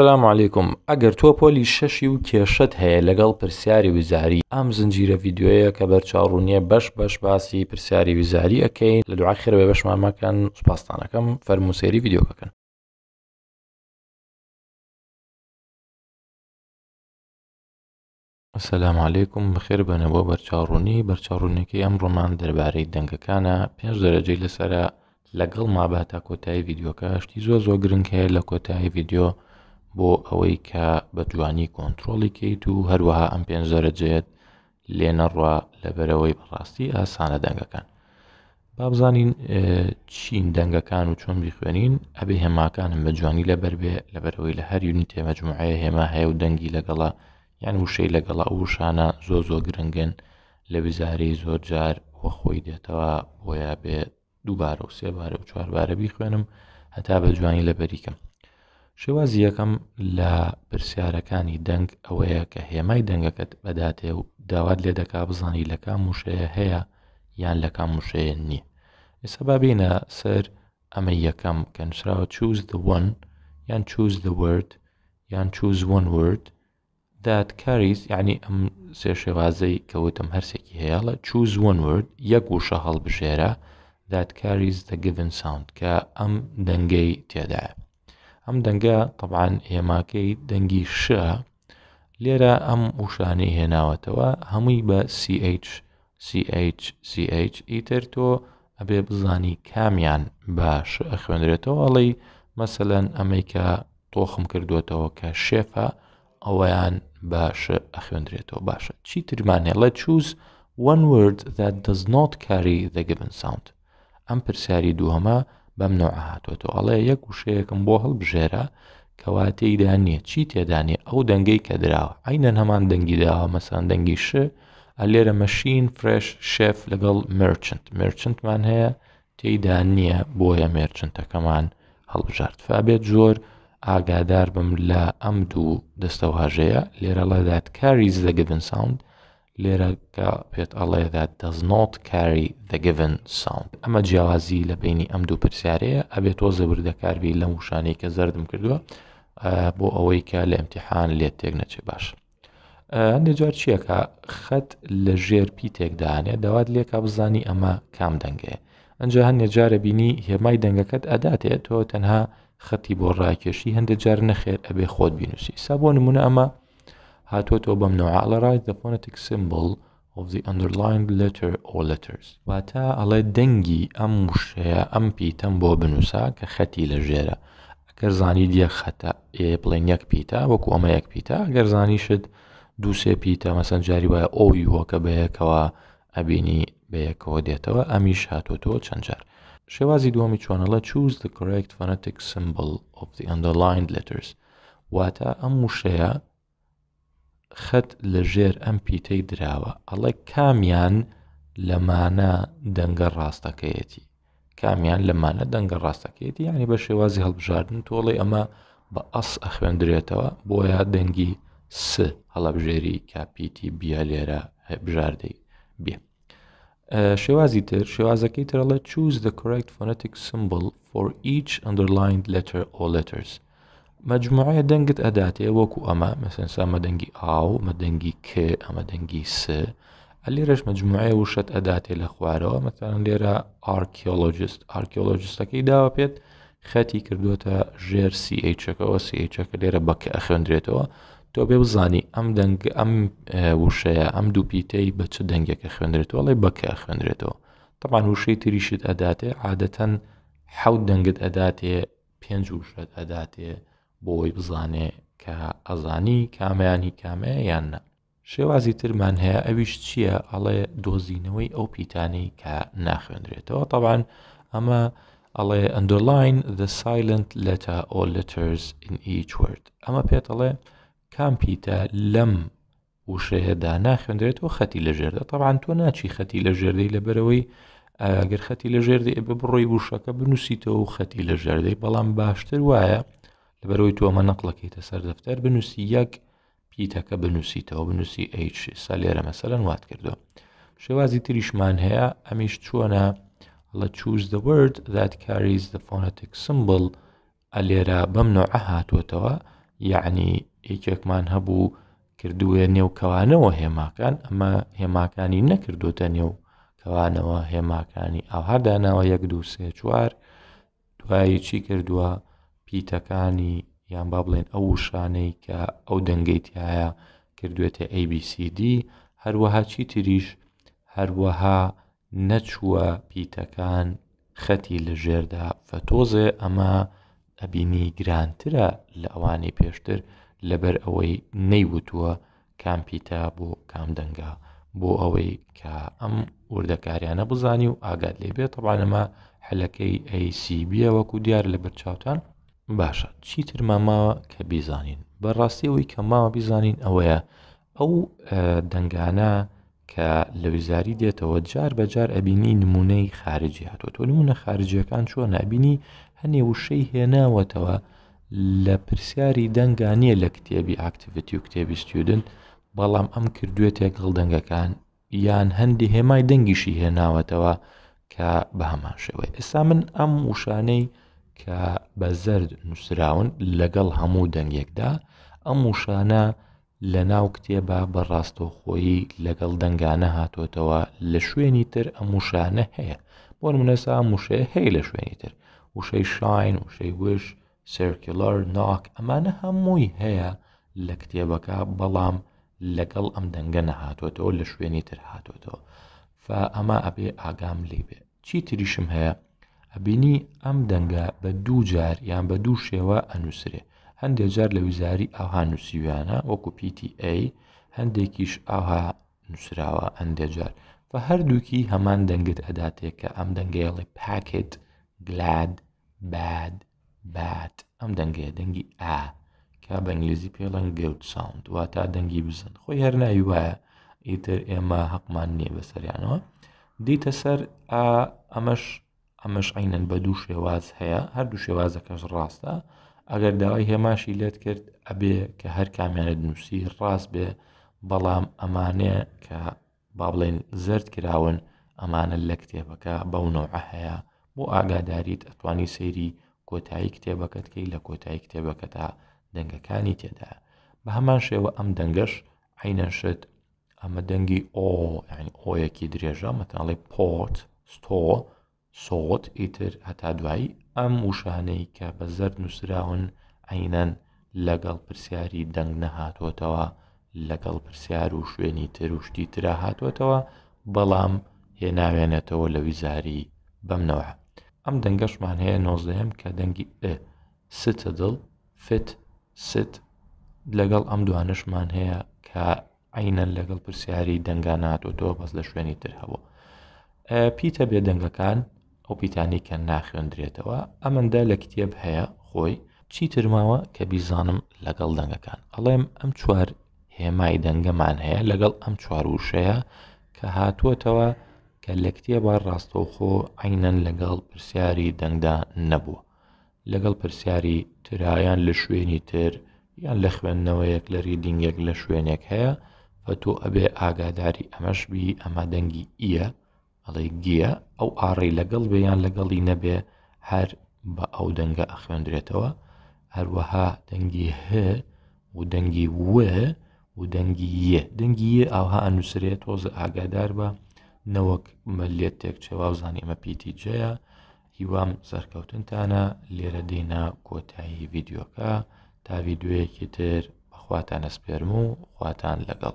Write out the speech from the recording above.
سلام عیکم ئەگەر تۆ پۆلی شەشی و کێشت هەیە لەگەڵ پرسیاری وزاری ئام زنجیرە یددیوەیە کە بەرچاوڕوونیە بەش بەش باسی پرسیاری وزاری ئەەکەین لە دوعا خێرەوە بەشمامەکەن سوپاسستانەکەم فەرموسێری یددیوکەکەن سلام عیکم بخێر بنەوە بەرچاوڕوونی بەرچاوڕوونەکەی ئەم ڕۆمان دەربارەی دەنگەکانە پێنج دەرەجەی لەسرە لەگەڵ مابە تا کۆتایی یددیوکە شتی زۆ زۆ گرنگ هەیە لە کۆتایی یددیو بۆ ئەوەی کە بە جوانی کۆنتترۆڵی کەیت و هەروەها ئەم پێنج دەرەجێت لێنەڕوا لەبەرەوەی بەڕاستی ئاسانە دەنگەکان با بزانین چین دەنگەکان و چۆن بیخوێنین ئەبێ هێماکانم بە جوانی لەبەر بێ لەبەرەوەی لە هەر یونی تێمەجموعەیە هێما هەیە و دەنگی لەگەڵا یان وشەی لەگەڵا وشانە زۆ زۆ گرنگن لە وزاری زۆر جار وە خۆی دێتەوە بۆیە بێ دووبارە و سێبارە و چواربارە بیخوێنم هەتا بە جوانی لەبەریکەم شێوازی یەکەم لە پرسیارەکانی دەنگ ئەوەیە کە هێمای دەنگەکەت بەداتێ و داوات لێ دەکا بزانی لە کام وشەیە هەیە یان لە کام وشەیە نییە ئێستا بابینە سەر ئەمە یەکەم کەنشراوە چوز دەوەن یان چوز دەورد یان چوز وەن ورد دات کاریز یعنی ئەم سێ شێوازەی کەوتم هەرسێکی هەیەڵە چوز وەن ورد یەک وشە هەڵبژێرە دات کاریز دە گڤن ساوند کە ئەم دەنگەی تێدایە ئەم دەنگە طبعاان ئێماکەی دەنگی شە لێرە ئەم وشانەی هێناوەتەوە هەمووی بە CHCHCH ئیتر تۆ ئەبێ بزانی کامیان باش خوێنرێتەوە ئەڵی مەسەەن ئەمریکا تۆخم کردوێتەوە کە شێفە ئەویان باشە ئەخوێنرێتەوە باشە چی ترمانێ لە چوز one word that does not carry the given sound ئەم پرسیاری دووهەمە بەم نوع هاتوێتەوە ئەڵێ یەک وشەیەکم بۆ هەڵبژێرە کەوا تێیدا نییە چی تێدانێ ئەو دەنگەی کە دراوە عینەن هەمان دەنگی داوە مەسان دەنگی ش ئەلێرە مەشین فرش شف لەگەڵ مرچنت مرچنتمان هەیە تێیدا نییە بۆیە مرچنتەکەمان هەڵبژارد فابێت زۆر ئاگادار بم لە ئەم دوو دەستەواژەیە لێرە لەدات کاریز دەگەدن ساوند لێرە کە پێت ئەڵێدا دەز نۆت کاری دەگەن ساوند ئەمە جیاوازی لە بینی ئەم دوو پرسیارەیە ئەبێت تۆ زەبردەکاربی لەم وشانەی کە زەردم کردووە بۆ ئەوەی کە لە ئەمتیحان لێت تێک نەچێ باش. هەندێک جار چیەکە خەت لە ژێر پی تێکدانێ داوات لێکا بزانی ئەمە کام دەنگێ. ئەنجە هەندێک جارە بینی هێمای دەنگەکەت ئەداتێت تۆ تەنها خەتی بۆ ڕاکێشی هەندێک جار نەخێر ئەبێ خۆت بینوسی سا بۆ نمونە ئەمە هاتوۆتەوە بەم نوعاڵەڕای دەفۆنەتیک سمبل of the underlined letter or letters واتە ئەڵێ دەنگی ئەم موشەیە ئەم پیتەم بۆ بنووسە کە خەتی لە ژێرە ئەگەر زانی دیە خەتە ئێ بڵێن یەک پیتە وەکو ئەمە یەک پیتە گەر زانیشت دووسێ پیتە مەسەن جاری وایە ئەوی وەکە بەیەکەوە ئەبینی بەیەکەوە دێتەوە ئەمیش هاتوۆتەوە چەندجار شێوازی دووەمی چۆنەڵە choose the correct phonetic symbol of the underlined letters واتە ئەم موشەیە خەت لەژێر ئەم پیتەی دراوە ئەڵێ کامیان لەمانە دەنگە ڕاستەکەیەتی کامیان لەمانە دەنگە ڕاستەکەیەتی ینی بە شێوازی هەڵبژاردن تۆڵی ئەمە بە ئەس ئەخوێندرێتەوە بۆیە دەنگی س هەڵەبژێری کاپیتی بیا لێرە بژاردەی بێ شێوازی تر شێوازەکەی ترڵە choose the correct phonetic symbol for each underlined letter or letters مجموعەیە دەنگت ئەداتێ وەکو ئەمە مەسنسا مەدەنگی ئاو مەدەنگی ک ئەمە دەنگی س لێرەش مجموعەیە وشت ئەداتێ لە خوارەوە مەتەن لێرە ئارکیۆلۆجیست ئارکیۆلۆجیستەکەی داوە پێێت خەتی کردوتە ژێر سیHەکەەوە سیHەکە لێرە بەکە ئەخێندرێتەوە تۆ بێ بزانی ئەم دەنگ ئەم وشەیە ئەم دووپیتەی بە چ دەنگێکە خوێندرێتەوە لەی بەکە خوێندرێتەوە تەمان وشەی تریشت ئەداتێ عادەتەن حەوت دەنگت ئەداتێ پێنج وشت ئەداتێ بۆی بزانێ کە ئەزانی کامیانی کامەیە یان نە شێوازی ترمان هەیە ئەویش چییە ئەڵێ دۆزینەوەی ئەو پیتانی کە ناخوێنرێتەوە تەوان ئەمە ئەڵێ ئەندرلاین the silent letter or letters in each word ئەمە پێت ئەڵێ کام پیتە لەم وشەیەدا ناخوێنرێتەوە خەتی لە ژێردە تەوان تۆ ناچی خەتی لە ژێردەی لەبەرەوەی ئەگەر خەتی لە ژێردەی ئەبە بڕۆی وشەکە بنووسیتەوە و خەتی لە ژێردەی بەڵام باشتر وایە لەبەرەوەی تۆمە نەقلەکەیتە سەر دەفتەر بنووسی یەک پیتەکە بنووسیتەوە بنووسی H سا لێرە مەسەلەن وات کردو شێوازی تریشمان هەیە ئەمیش چۆنە لە choose the word that carries the phonetic symbol ئەلێرە بەم نوعە هاتوتەوە یعنی یەکێکمان هەبوو کردووە نێوکەوانەوە هێماکان ئەمە هێماکانی نەکردوتە نێو کەوانەوە هێماکانی ئاهاداناوە یەک دو سێ چوار دوایی چی کردووە پیتەکانی یان با بڵێن ئەو شانەی کە ئەو دەنگەیتیایە کردوێتە ABCD هەروەها چی تریش هەروەها نەچووە پیتەکان خەتی لە ژێردا فەتۆزێ ئەمە ئەبینی گرانترە لە ئەوانی پێشتر لەبەر ئەوەی نەیوتووە کامپیتە بۆ کام دەنگە بۆ ئەوەی کە ئەم وردەکاریانە بزانی و ئاگات لێ بێت تەبانەمە حلەکەی ئەیسیبیە وەکو دیار لە بەرچاوتان باشە چیتر ماماوە کە بیزانین بەڕاستی ئەوی کە ماوە بیزانین ئەوەیە ئەو دەنگانە کە لە ویزاری دێتەوە جار بەجار ئەبینی نمونەی خارجی هاتوۆ نمونە خارجیەکان چۆن نبینی هەنێ وشەی هێناوەتەوە لە پرسیاری دەنگانیە لە کتێبی ئاکتیڤتی و کتێبی ستیودن بەڵام ئەم کردوێتێک هەڵدەنگەکان یان هەندی هێمای دەنگیشی هێناوەتەوە کە بە هەمان شێوەیە ئێستا من ئەم وشانەی کە بە زرد نووسراون لەگەڵ هەموو دەنگێکدا ئەم وشانە لە ناو کتێبە بەڕاستۆخۆیی لەگەڵ دەنگانە هاتۆتەوە لە شوێنی تر ئەم وشانە هەیە بۆ منەسا موشەیە هەیە لە شوێنی تر وشەی شاین وشەی وش سرکلەر ناک ئەمانە هەمووی هەیە لە کتێبەکە بەڵام لەگەڵ ئەم دەنگە نەهاتۆتەوە لە شوێنی تر هاتۆتەوە فە ئەمە ئەبێ ئاگام لی بێ چی تریشم هەیە ئەبینی ئەم دەنگە بە دوو جار یان بە دوو شێوە ئەنووسێ هەندێک جار لە ویزاری ئاها نووسیویانە وەکو PTA هەندێکیش ئاها نووسراوە ئەندێجار بە هەردووکی هەمان دەنگت ئەداتێک کە ئەم دەنگێڵی پاکت گلاد باد بات ئەم دەنگەیە دەنگی ئا کە بە ئنگلیزی پێڵەن گەوت ساوند وا تا دەنگی بزن خۆی هەر ناوی وایە ئیتر ئێمە حەقمان نییە بەسەریانەوە دیتە سەر ئەمەش ئەمەش عینەن بە دوو شێواز هەیە هەردوو شێوازەکەش ڕاستە ئەگەر داوای هێماشی لێت کرد ئەبێ کە هەر کامیانت نووسی ڕاست بێ بەڵام ئەمانەیە کە با بڵێن زرد کراون ئەمانە لە کتێبەکە بەونەوە هەیە بۆ ئاگاداریت ئەتوانی سەیری کۆتایی کتێبەکەتکەی لە کۆتایی کتێبەکەتا دەنگەکانی تێدا بە هەمان شێوە ئەم دەنگەش عینەشت ئەمە دەنگی ئۆ ئۆیەکی درێژە مەتاڵی پۆت ستۆ سۆت ئیتر هەتا دوایی ئەم وشانەی کە بە زەر نووسراون عینەن لەگەڵ پرسیاری دەنگ نەهاتۆتەوە لەگەڵ پرسیار و شوێنی تروشتی ترا هاتوێتەوە بەڵام هێناوێنێتەوە لە ویزاری بەمنەوە ئەم دەنگەشمان هەیە نۆزدەم کە دەنگی ستە دڵ فت ست لەگەڵ ئەم دوانشمان هەیە کە عینەن لەگەڵ پرسیاری دەنگانات و تۆ بەس لە شوێنی تر هەبوو پیتە بێ دەنگەکان ئەو پیتانی کە ناخوێندرێتەوە ئەمەندە لە کتێب هەیە خۆی چی ترماوە کە بیزانم لەگەڵ دەنگەکان ئەڵێم ئەم چوار هێمای دەنگەمان هەیە لەگەڵ ئەم چوار وشەیە کە هاتووەتەوە کە لە کتێبە ڕاستەوخۆ عینەن لەگەڵ پرسیاری دەنگدا نەبووە لەگەڵ پرسیاری ترایان لە شوێنی تر یان لە خوێندنەوەیەک لە ریدینگێک لە شوێنێک هەیە بە تۆ ئەبێ ئاگاداری ئەمەشبی ئەمە دەنگی ئیە ئەڵێ گیە ئەو ئاڕی لەگەڵ بێیان لەگەڵی نەبێ هەر بە ئەو دەنگە ئەخوێندرێتەوە هەروەها دەنگی ه و دەنگی و و دەنگی یە دەنگی یە ئاها ئەنووسێت تۆزە ئاگادار بە نەوەک مەلێت تێک چێوازانانی ئەمە پیتی جەیە هیوام سەرکەوتنتانە لێرە دێنا کۆتایی ڤیددیوکە تا ڤیددیوەیەکی تر بەخواتان ئەسپێرم و خواتان لەگەڵ